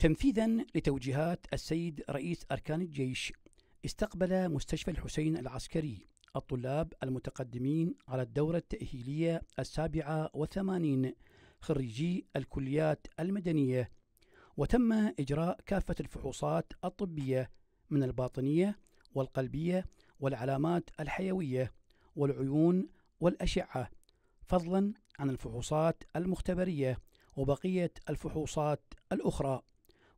تنفيذا لتوجيهات السيد رئيس أركان الجيش استقبل مستشفى الحسين العسكري الطلاب المتقدمين على الدورة التأهيلية السابعة وثمانين خريجي الكليات المدنية وتم إجراء كافة الفحوصات الطبية من الباطنية والقلبية والعلامات الحيوية والعيون والأشعة فضلا عن الفحوصات المختبرية وبقية الفحوصات الأخرى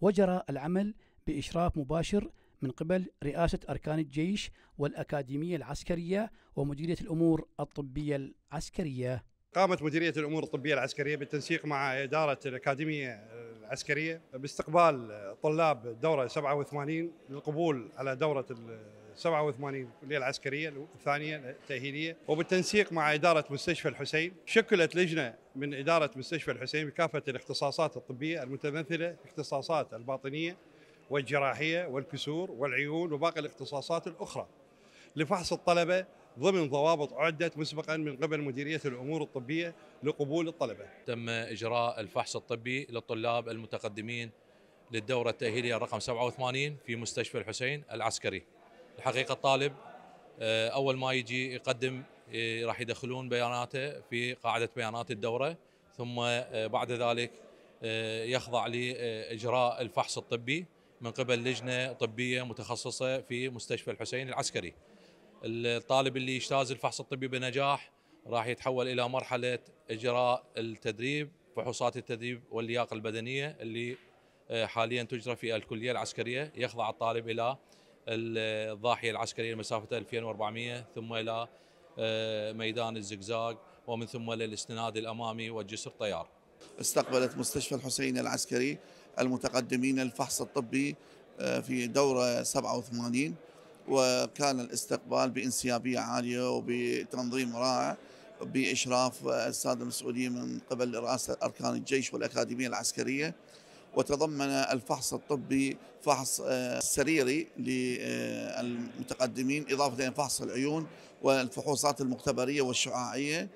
وجرى العمل بإشراف مباشر من قبل رئاسة أركان الجيش والأكاديمية العسكرية ومديرية الأمور الطبية العسكرية قامت مديرية الأمور الطبية العسكرية بالتنسيق مع إدارة الأكاديمية العسكريه باستقبال طلاب دوره 87 للقبول على دوره ال 87 الكليه العسكريه الثانيه التاهيليه وبالتنسيق مع اداره مستشفى الحسين شكلت لجنه من اداره مستشفى الحسين بكافه الاختصاصات الطبيه المتمثله في اختصاصات الباطنيه والجراحيه والكسور والعيون وباقي الاختصاصات الاخرى لفحص الطلبه ضمن ضوابط عدت مسبقا من قبل مديريه الامور الطبيه لقبول الطلبه. تم اجراء الفحص الطبي للطلاب المتقدمين للدوره التاهيليه رقم 87 في مستشفى الحسين العسكري. الحقيقه الطالب آه، اول ما يجي يقدم آه، راح يدخلون بياناته في قاعده بيانات الدوره ثم آه، بعد ذلك يخضع لاجراء الفحص الطبي من قبل لجنه طبيه متخصصه في مستشفى الحسين العسكري. الطالب اللي يجتاز الفحص الطبي بنجاح راح يتحول الى مرحله اجراء التدريب فحوصات التدريب واللياقه البدنيه اللي آه، حاليا تجرى في الكليه العسكريه يخضع الطالب الى الضاحيه العسكريه لمسافه 2400 ثم الى آه، ميدان الزقزاق ومن ثم للاستناد الامامي والجسر طيار. استقبلت مستشفى الحسين العسكري المتقدمين الفحص الطبي آه، في دوره 87 وكان الاستقبال بانسيابيه عاليه وبتنظيم رائع باشراف الساده المسؤولين من قبل رئاسه اركان الجيش والاكاديميه العسكريه وتضمن الفحص الطبي فحص آه، سريري للمتقدمين اضافه الى فحص العيون والفحوصات المختبريه والشعاعيه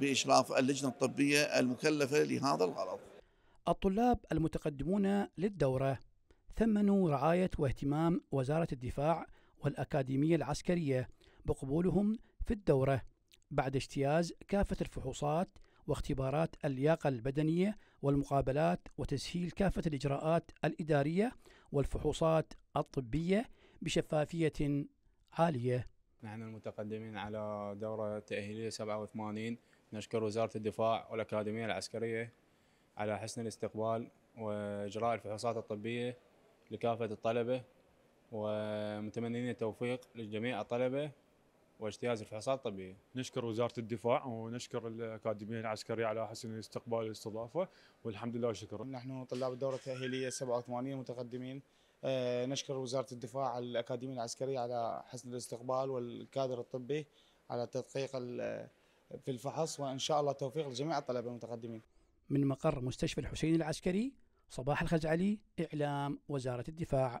باشراف اللجنه الطبيه المكلفه لهذا الغرض. الطلاب المتقدمون للدوره ثمنوا رعايه واهتمام وزاره الدفاع والأكاديمية العسكرية بقبولهم في الدورة بعد اجتياز كافة الفحوصات واختبارات اللياقة البدنية والمقابلات وتسهيل كافة الإجراءات الإدارية والفحوصات الطبية بشفافية عالية نحن المتقدمين على دورة تأهيلية 87 نشكر وزارة الدفاع والأكاديمية العسكرية على حسن الاستقبال وإجراء الفحوصات الطبية لكافة الطلبة ومتمنين التوفيق لجميع الطلبه واجتياز الفحوصات الطبيه. نشكر وزاره الدفاع ونشكر الاكاديميه العسكريه على حسن الاستقبال والاستضافه والحمد لله شكرا. نحن طلاب الدوره التاهيليه 87 متقدمين آه، نشكر وزاره الدفاع على الاكاديميه العسكريه على حسن الاستقبال والكادر الطبي على تدقيق في الفحص وان شاء الله توفيق لجميع الطلبه المتقدمين. من مقر مستشفى الحسين العسكري صباح الخزعلي اعلام وزاره الدفاع.